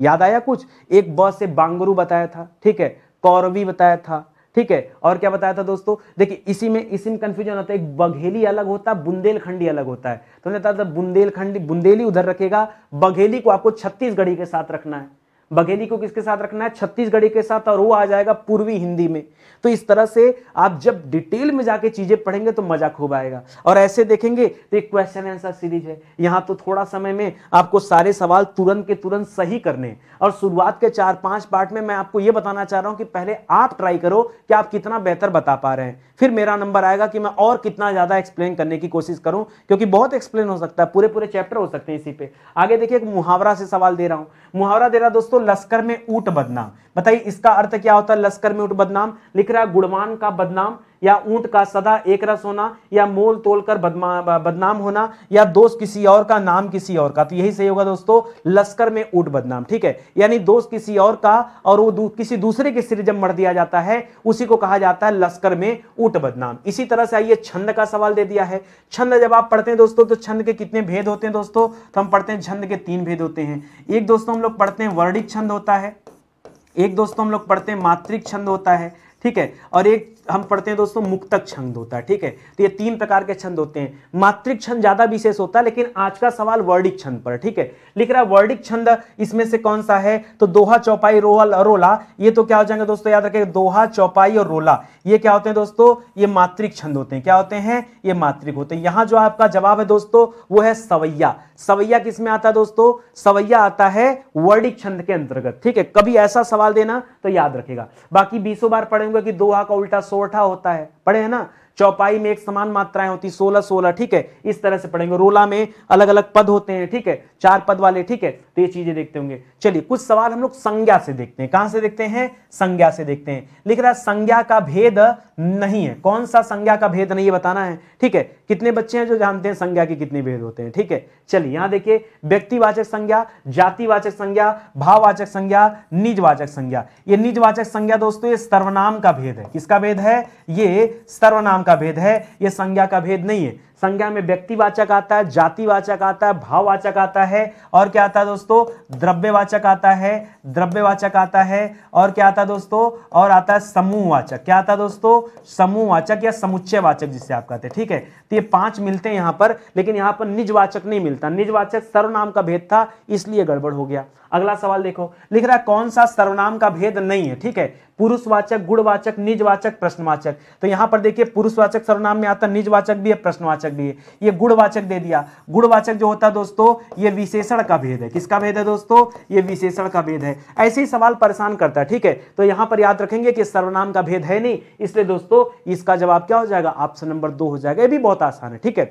याद आया कुछ एक ब से बांगरू बताया था ठीक है कौरवी बताया था ठीक है और क्या बताया था दोस्तों देखिए इसी में इसी में कंफ्यूजन होता है एक बघेली अलग होता है बुंदेलखंडी अलग होता है तो बताया था बुंदेलखंडी बुंदेली उधर रखेगा बघेली को आपको छत्तीसगढ़ी के साथ रखना है बघेली को किसके साथ रखना है छत्तीसगढ़ी के साथ और वो आ जाएगा पूर्वी हिंदी में तो इस तरह से आप जब डिटेल में जाके चीजें पढ़ेंगे तो मजा खूब आएगा और ऐसे देखेंगे तो एक क्वेश्चन आंसर सीरीज है यहाँ तो थोड़ा समय में आपको सारे सवाल तुरंत के तुरंत सही करने और शुरुआत के चार पांच पार्ट में मैं आपको ये बताना चाह रहा हूँ कि पहले आप ट्राई करो कि आप कितना बेहतर बता पा रहे हैं फिर मेरा नंबर आएगा कि मैं और कितना ज्यादा एक्सप्लेन करने की कोशिश करूं क्योंकि बहुत एक्सप्लेन हो सकता है पूरे पूरे चैप्टर हो सकते हैं इसी पे आगे देखिए एक मुहावरा से सवाल दे रहा हूं मुहावरा दे रहा दोस्तों लश्कर में ऊट बदनाम बताइए इसका अर्थ क्या होता है लश्कर में ऊट बदनाम लिख रहा है गुणवान का बदनाम या ऊंट का सदा एक रस होना या मोल तोल कर बदनाम होना या दोस्त किसी और का नाम किसी और का तो यही सही होगा दोस्तों लश्कर में ऊट बदनाम ठीक है यानी दोस्त किसी और का और वो दू, किसी दूसरे के सिर जब मर दिया जाता है उसी को कहा जाता है लश्कर में ऊट बदनाम इसी तरह से आइए छंद का सवाल दे दिया है छंद जब आप पढ़ते हैं दोस्तों तो छंद के कितने भेद होते हैं दोस्तों तो हम पढ़ते हैं छंद के तीन भेद होते हैं एक दोस्तों हम लोग पढ़ते हैं वर्णिक छंद होता है एक दोस्तों हम लोग पढ़ते हैं मात्रिक छंद होता है ठीक है और एक हम पढ़ते हैं दोस्तों मुक्तक छंद होता है ठीक है तो ये तीन प्रकार के छंद होते हैं मात्रिक छंद ज्यादा विशेष होता है लेकिन आज का सवाल वर्डिक छंद पर ठीक है लिख रहा है वर्डिक छंद इसमें से कौन सा है तो दोहा चौपाई रोहल रोला ये तो क्या हो जाएंगे दोस्तों याद रखें दोहा चौपाई और रोला ये क्या होते हैं दोस्तों ये मात्रिक छंद होते हैं क्या होते हैं ये मात्रिक होते हैं यहां जो आपका जवाब है दोस्तों वो है सवैया सवैया किसमें आता है दोस्तों सवैया आता है वर्डिक छंद के अंतर्गत ठीक है कभी ऐसा सवाल देना तो याद रखेगा बाकी बीसों बार पढ़ेंगे कि दोहा का उल्टा सो सोठा होता है पढ़े है ना चौपाई में एक समान मात्राएं होती सोलह सोलह ठीक है इस तरह से पढ़ेंगे रोला में अलग अलग पद होते हैं ठीक है चार पद वाले ठीक है तो ये चीजें देखते होंगे चलिए कुछ सवाल हम लोग संज्ञा से देखते हैं कहां से देखते हैं संज्ञा से देखते हैं लिख रहा है संज्ञा का भेद नहीं है कौन सा संज्ञा का भेद नहीं है बताना है ठीक है कितने बच्चे हैं जो जानते हैं संज्ञा के कितने भेद होते हैं ठीक है चलिए यहां देखिए व्यक्तिवाचक संज्ञा जातिवाचक संज्ञा भाववाचक संज्ञा निजवाचक संज्ञा ये निजवाचक संज्ञा दोस्तों ये सर्वनाम का भेद है किसका भेद है ये सर्वनाम का भेद है ये संज्ञा का भेद नहीं है संज्ञा में व्यक्तिवाचक आता है जातिवाचक आता है भाववाचक आता है और क्या आता है दोस्तों द्रव्यवाचक आता है द्रव्यवाचक आता है और क्या आता है दोस्तों और आता है समूहवाचक क्या आता है दोस्तों समूहवाचक या समुच्चयवाचक जिसे आप कहते हैं ठीक है तो ये पांच मिलते हैं यहाँ पर लेकिन यहाँ पर निजवाचक नहीं मिलता निजवाचक सर्वनाम का भेद था इसलिए गड़बड़ हो गया अगला सवाल देखो लिख रहा है कौन सा सर्वनाम का भेद नहीं है ठीक है पुरुषवाचक गुणवाचक निजवाचक प्रश्नवाचक तो यहाँ पर देखिए पुरुषवाचक सर्वनाम में आता निजवाचक भी है प्रश्नवाचक भी है ये गुणवाचक दे दिया गुणवाचक जो होता है दोस्तों ये विशेषण का भेद है किसका भेद है दोस्तों ये विशेषण का भेद है ऐसे ही सवाल परेशान करता है ठीक है तो यहां पर याद रखेंगे कि सर्वनाम का भेद है नहीं इसलिए दोस्तों इसका जवाब क्या हो जाएगा ऑप्शन नंबर दो हो जाएगा ये भी बहुत आसान है ठीक है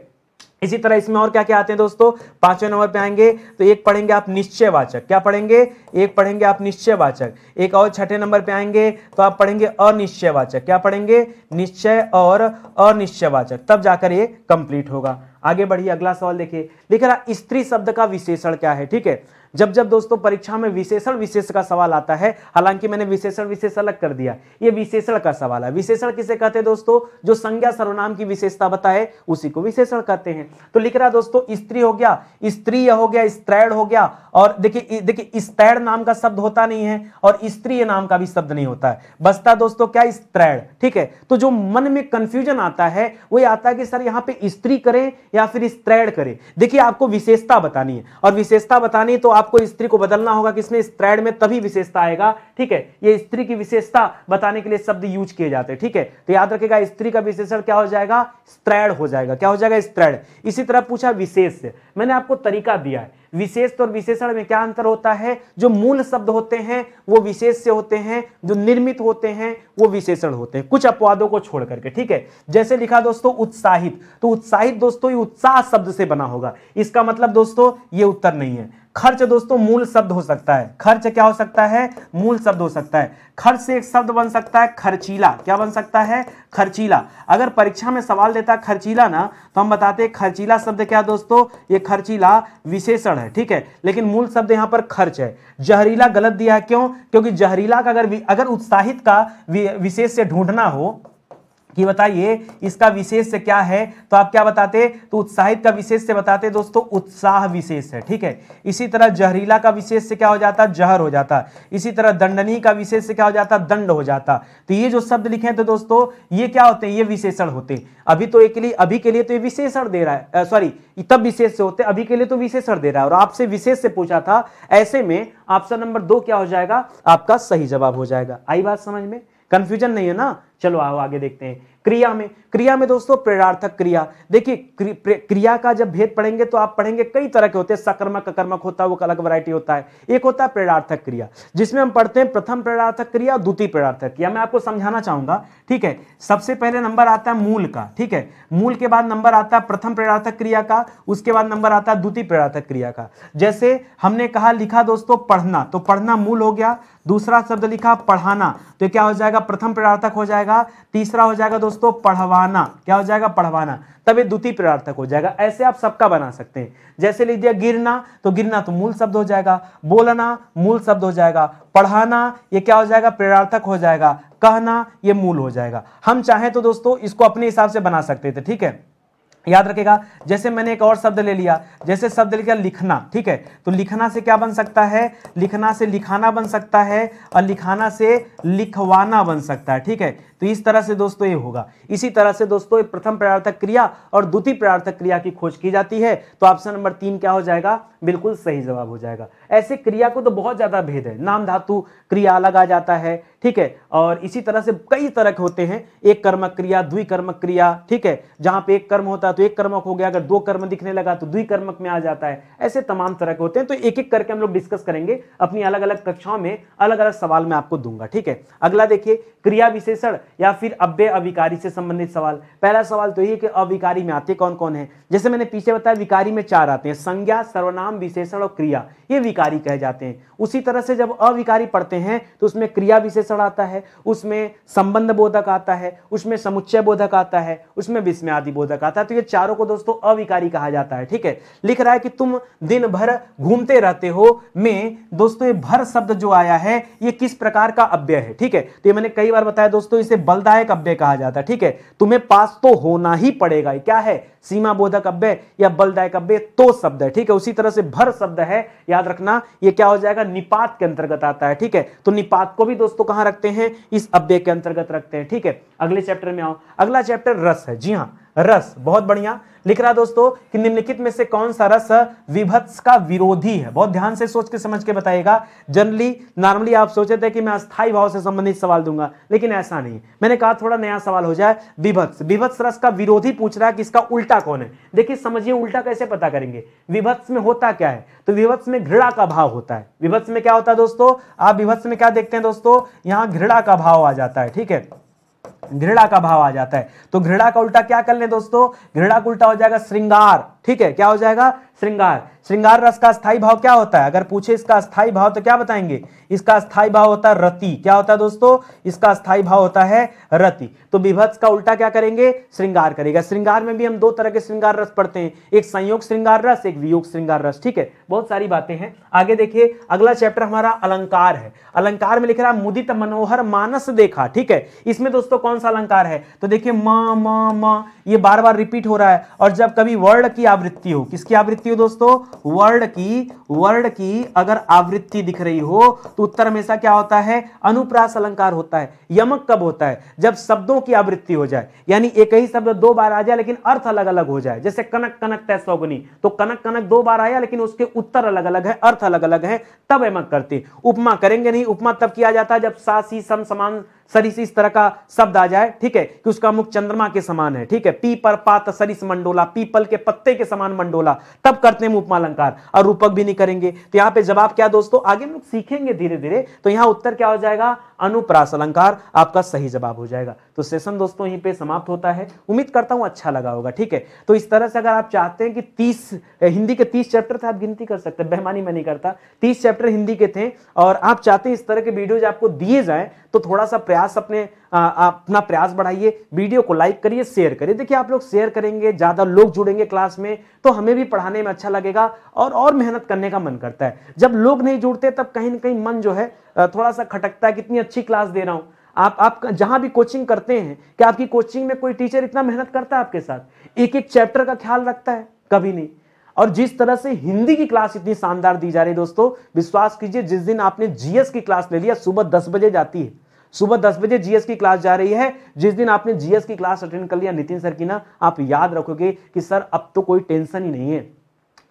इसी तरह इसमें और क्या क्या आते हैं दोस्तों पांचवें नंबर पे आएंगे तो एक पढ़ेंगे आप निश्चयवाचक क्या पढ़ेंगे एक पढ़ेंगे आप निश्चयवाचक एक और छठे नंबर पे आएंगे तो आप पढ़ेंगे अनिश्चयवाचक क्या पढ़ेंगे निश्चय और अनिश्चयवाचक तब जाकर ये कंप्लीट होगा आगे बढ़िए अगला सवाल देखिए लिखा रहा स्त्री शब्द का विशेषण क्या है ठीक है जब जब दोस्तों परीक्षा में विशेषण विशेष का सवाल आता है हालांकि मैंने विशेषण विशेष अलग कर दिया ये विशेषण का सवाल है विशेषण किसे कहते हैं दोस्तों जो संज्ञा सर्वनाम की विशेषता बताए उसी को विशेषण कहते हैं तो लिख रहा दोस्तों स्त्री हो गया स्त्री हो गया स्त्रैड हो गया और देखिए देखिए स्त्रैड नाम का शब्द होता नहीं है और स्त्री नाम का भी शब्द नहीं होता है बसता दोस्तों क्या स्त्रैड ठीक है तो जो मन में कंफ्यूजन आता है वो आता है कि सर यहाँ पे स्त्री करें या फिर स्त्रैण करें देखिए आपको विशेषता बतानी है और विशेषता बतानी तो आप आपको स्त्री को बदलना होगा किसमें स्त्रैड में तभी विशेषता आएगा ठीक है ये स्त्री की विशेषता बताने के लिए शब्द यूज किए जाते हैं ठीक है तो याद रखेगा स्त्री का विशेषण क्या हो जाएगा स्त्रैड हो जाएगा क्या हो जाएगा स्त्रैड इसी तरह पूछा विशेष मैंने आपको तरीका दिया है विशेष तो और विशेषण में क्या अंतर होता है जो मूल शब्द होते हैं वो विशेष से होते हैं जो निर्मित होते हैं वो विशेषण होते हैं कुछ अपवादों को छोड़ करके ठीक है जैसे लिखा दोस्तों उत्साहित तो उत्साहित दोस्तों ये उत्साह शब्द से बना होगा इसका मतलब दोस्तों ये उत्तर नहीं है खर्च दोस्तों मूल शब्द हो सकता है खर्च क्या हो सकता है मूल शब्द हो सकता है खर्च से एक शब्द बन सकता है खर्चीला क्या बन सकता है खर्चीला अगर परीक्षा में सवाल देता है खर्चीला ना तो हम बताते हैं खर्चीला शब्द क्या दोस्तों ये खर्चीला विशेषण है ठीक है लेकिन मूल शब्द यहां पर खर्च है जहरीला गलत दिया है क्यों क्योंकि जहरीला का अगर अगर उत्साहित का विशेष से ढूंढना हो कि बताइए इसका विशेष क्या है तो आप क्या बताते तो उत्साहित का विशेष से बताते दोस्तों उत्साह विशेष है ठीक है इसी तरह जहरीला का विशेष से क्या हो जाता जहर हो जाता इसी तरह दंडनीय का विशेष से क्या हो जाता दंड हो जाता तो ये जो शब्द लिखे तो दोस्तों ये क्या होते हैं ये विशेषण होते अभी तो एक लिए अभी के लिए तो ये विशेषण दे रहा है सॉरी तब विशेष से होते अभी के लिए तो विशेषण दे रहा है और आपसे विशेष से पूछा था ऐसे में ऑप्शन नंबर दो क्या हो जाएगा आपका सही जवाब हो जाएगा आई बात समझ में कंफ्यूजन नहीं है ना चलो आओ आगे देखते हैं क्रिया में क्रिया में दोस्तों प्रेरार्थक क्रिया देखिए क्रिया का जब भेद पढ़ेंगे तो आप पढ़ेंगे कई तरह के होते हैं सकर्मक अकर्मक होता है वो अलग वैरायटी होता है एक होता है प्रेरार्थक क्रिया जिसमें हम पढ़ते हैं प्रथम प्रेरार्थक क्रिया और द्वितीय प्रेरार्थक क्रिया मैं आपको समझाना चाहूंगा ठीक है सबसे पहले नंबर आता है मूल का ठीक है मूल के बाद नंबर आता है प्रथम प्रेरार्थक क्रिया का उसके बाद नंबर आता है द्वितीय प्रेरार्थक क्रिया का जैसे हमने कहा लिखा दोस्तों पढ़ना तो पढ़ना मूल हो गया दूसरा शब्द लिखा पढ़ाना तो क्या हो जाएगा प्रथम प्रेरार्थक हो जाएगा जाएगा तीसरा हो जाएगा दोस्तों पढ़वाना क्या हो जाएगा पढ़वाना तब ये द्वितीय प्रार्थक हो जाएगा ऐसे आप सबका बना सकते हैं जैसे लिख दिया गिरना तो गिरना तो मूल शब्द हो जाएगा बोलना मूल शब्द हो जाएगा पढ़ाना ये क्या हो जाएगा प्रार्थक हो जाएगा कहना ये मूल हो जाएगा हम चाहें तो दोस्तों इसको अपने हिसाब से बना सकते थे ठीक है याद रखेगा जैसे मैंने एक और शब्द ले लिया जैसे शब्द ले लिया लिखना ठीक है तो लिखना से क्या बन सकता है लिखना से लिखाना बन सकता है और लिखाना से लिखवाना बन सकता है ठीक है तो इस तरह से दोस्तों ये होगा इसी तरह से दोस्तों प्रथम प्रार्थक क्रिया और द्वितीय प्रार्थक क्रिया की खोज की जाती है तो ऑप्शन नंबर तीन क्या हो जाएगा बिल्कुल सही जवाब हो जाएगा ऐसे क्रिया को तो बहुत ज्यादा भेद है नाम धातु क्रिया अलग आ जाता है ठीक है और इसी तरह से कई तरह के होते हैं एक कर्मक क्रिया द्विकर्मक क्रिया ठीक है जहां पे एक कर्म होता है तो एक कर्मक हो गया अगर दो कर्म दिखने लगा तो द्विकर्मक में आ जाता है ऐसे तमाम तरह के होते हैं तो एक एक करके हम लोग डिस्कस करेंगे अपनी अलग अलग कक्षाओं में अलग अलग सवाल में आपको दूंगा ठीक है अगला देखिए क्रिया विशेषण या फिर अव्यय अविकारी से संबंधित सवाल पहला सवाल तो ये कि अविकारी में आते कौन कौन है जैसे मैंने पीछे बताया विकारी में चार आते हैं संज्ञा सर्वनाम विशेषण और क्रिया ये विकारी कहे जाते हैं उसी तरह से जब अविकारी पढ़ते हैं तो उसमें क्रिया विशेषण आता है उसमें संबंध बोधक आता है उसमें समुच्चय बोधक आता है उसमें विस्मय आदि बोधक आता है तो ये चारों को दोस्तों अविकारी कहा जाता है ठीक है लिख रहा है कि तुम दिन भर घूमते रहते हो में दोस्तों ये भर शब्द जो आया है ये किस प्रकार का अव्यय है ठीक है तो ये मैंने कई बार बताया दोस्तों इसे बलदायक अव्यय कहा जाता है ठीक है तुम्हें पास तो होना ही पड़ेगा क्या है सीमा बोधक अव्यय या बलदायक अव्यय तो शब्द है ठीक है उसी तरह से भर शब्द है याद रखना यह क्या हो जाएगा निपात के अंतर्गत आता है ठीक है तो निपात को भी दोस्तों कहां रखते हैं इस अव्यय के अंतर्गत रखते हैं ठीक है अगले चैप्टर में आओ अगला चैप्टर रस है जी हाँ रस बहुत बढ़िया लिख रहा दोस्तों कि निम्नलिखित में से कौन सा रस विभत्स का विरोधी है बहुत ध्यान से सोच के समझ के बताएगा जनरली नॉर्मली आप सोचे थे कि मैं अस्थाई भाव से संबंधित सवाल दूंगा लेकिन ऐसा नहीं मैंने कहा थोड़ा नया सवाल हो जाए विभत्स विभत्स रस का विरोधी पूछ रहा है कि इसका उल्टा कौन है देखिए समझिए उल्टा कैसे पता करेंगे विभत्स में होता क्या है तो विभत्स में घृणा का भाव होता है विभत्स में क्या होता है दोस्तों आप विभत्स में क्या देखते हैं दोस्तों यहां घृणा का भाव आ जाता है ठीक है घृणा का भाव आ जाता है तो घृणा का उल्टा क्या कर ले दोस्तों घृणा का उल्टा हो जाएगा श्रृंगार ठीक है क्या हो जाएगा श्रृंगार श्रृंगार रस का स्थाई भाव क्या होता है अगर पूछे इसका स्थाई भाव तो क्या बताएंगे इसका स्थाई भाव होता है रति क्या होता है दोस्तों इसका स्थाई भाव होता है रति तो विभत्स का उल्टा क्या करेंगे श्रृंगार करेगा श्रृंगार में भी हम दो तरह के श्रृंगार रस पढ़ते हैं एक संयोग श्रृंगार रस एक वियोग श्रृंगार रस ठीक है बहुत सारी बातें हैं आगे देखिए अगला चैप्टर हमारा अलंकार है अलंकार में लिख रहा है मुदित मनोहर मानस देखा ठीक है इसमें दोस्तों कौन सा अलंकार है तो देखिये माँ माँ माँ ये बार बार रिपीट हो रहा है और जब कभी वर्ड की आवृत्ति हो किसकी आवृत्ति हो दोस्तों वर्ड की वर्ड की अगर आवृत्ति दिख रही हो तो उत्तर हमेशा क्या होता है अनुप्रास अलंकार होता है यमक कब होता है जब शब्दों की आवृत्ति हो जाए यानी एक ही शब्द दो बार आ जाए लेकिन अर्थ अलग अलग हो जाए जैसे कनक कनक तय सौगुनी तो कनक कनक दो बार आया लेकिन उसके उत्तर अलग अलग है अर्थ अलग अलग है तब यमक करते उपमा करेंगे नहीं उपमा तब किया जाता है जब सासी सम समान सर इस तरह का शब्द आ जाए ठीक है कि उसका मुख चंद्रमा के समान है ठीक है पी पर पात सरिस मंडोला पीपल के पत्ते के समान मंडोला तब करते हैं उपमा अलंकार और रूपक भी नहीं करेंगे तो यहाँ पे जवाब क्या दोस्तों आगे हम लोग सीखेंगे धीरे धीरे तो यहाँ उत्तर क्या हो जाएगा अनुप्रास अलंकार आपका सही जवाब हो जाएगा तो सेशन दोस्तों यहीं पे समाप्त होता है उम्मीद करता हूं अच्छा लगा होगा ठीक है तो इस तरह से अगर आप चाहते हैं कि तीस हिंदी के तीस चैप्टर थे आप गिनती कर सकते हैं बेहमानी मैं नहीं करता तीस चैप्टर हिंदी के थे और आप चाहते हैं इस तरह के वीडियोज आपको दिए जाए तो थोड़ा सा प्रयास अपने आ, अपना प्रयास बढ़ाइए वीडियो को लाइक करिए शेयर करिए देखिए आप लोग शेयर करेंगे ज़्यादा लोग जुड़ेंगे क्लास में तो हमें भी पढ़ाने में अच्छा लगेगा और और मेहनत करने का मन करता है जब लोग नहीं जुड़ते तब कहीं ना कहीं मन जो है थोड़ा सा खटकता है कितनी अच्छी क्लास दे रहा हूँ आप आप जहाँ भी कोचिंग करते हैं कि आपकी कोचिंग में कोई टीचर इतना मेहनत करता है आपके साथ एक एक चैप्टर का ख्याल रखता है कभी नहीं और जिस तरह से हिंदी की क्लास इतनी शानदार दी जा रही है दोस्तों विश्वास कीजिए जिस दिन आपने जीएस की क्लास ले लिया सुबह दस बजे जाती है सुबह दस बजे जीएस की क्लास जा रही है जिस दिन आपने जीएस की क्लास अटेंड कर लिया नितिन सर की ना आप याद रखोगे कि सर अब तो कोई टेंशन ही नहीं है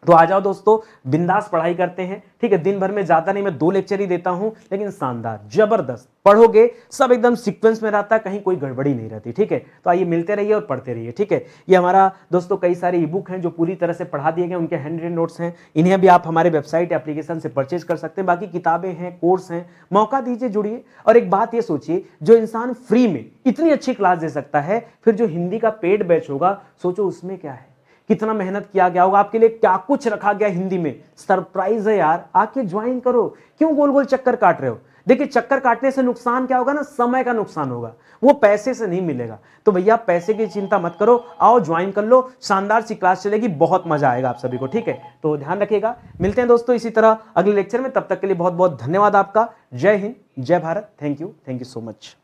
तो आ जाओ दोस्तों बिंदास पढ़ाई करते हैं ठीक है दिन भर में ज्यादा नहीं मैं दो लेक्चर ही देता हूं लेकिन शानदार जबरदस्त पढ़ोगे सब एकदम सीक्वेंस में रहता है कहीं कोई गड़बड़ी नहीं रहती ठीक है तो आइए मिलते रहिए और पढ़ते रहिए ठीक है ये हमारा दोस्तों कई सारे ई बुक हैं जो पूरी तरह से पढ़ा दिए गए उनके हैंड रिटेड नोट्स हैं इन्हें भी आप हमारे वेबसाइट एप्लीकेशन से परचेज कर सकते हैं बाकी किताबें हैं कोर्स हैं मौका दीजिए जुड़िए और एक बात ये सोचिए जो इंसान फ्री में इतनी अच्छी क्लास दे सकता है फिर जो हिंदी का पेड बैच होगा सोचो उसमें क्या है कितना मेहनत किया गया होगा आपके लिए क्या कुछ रखा गया हिंदी में सरप्राइज है यार आके ज्वाइन करो क्यों गोल गोल चक्कर काट रहे हो देखिए चक्कर काटने से नुकसान क्या होगा ना समय का नुकसान होगा वो पैसे से नहीं मिलेगा तो भैया पैसे की चिंता मत करो आओ ज्वाइन कर लो शानदार सी क्लास चलेगी बहुत मजा आएगा आप सभी को ठीक है तो ध्यान रखिएगा मिलते हैं दोस्तों इसी तरह अगले लेक्चर में तब तक के लिए बहुत बहुत धन्यवाद आपका जय हिंद जय Bharat thank you thank you so much